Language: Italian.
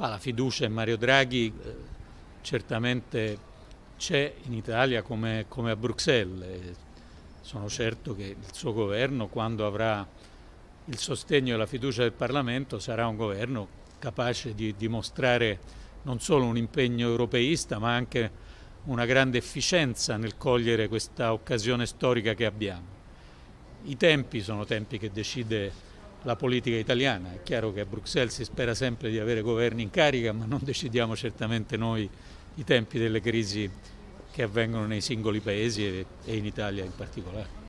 Ma la fiducia in Mario Draghi eh, certamente c'è in Italia come, come a Bruxelles. Sono certo che il suo governo, quando avrà il sostegno e la fiducia del Parlamento, sarà un governo capace di dimostrare non solo un impegno europeista, ma anche una grande efficienza nel cogliere questa occasione storica che abbiamo. I tempi sono tempi che decide la politica italiana. È chiaro che a Bruxelles si spera sempre di avere governi in carica, ma non decidiamo certamente noi i tempi delle crisi che avvengono nei singoli paesi e in Italia in particolare.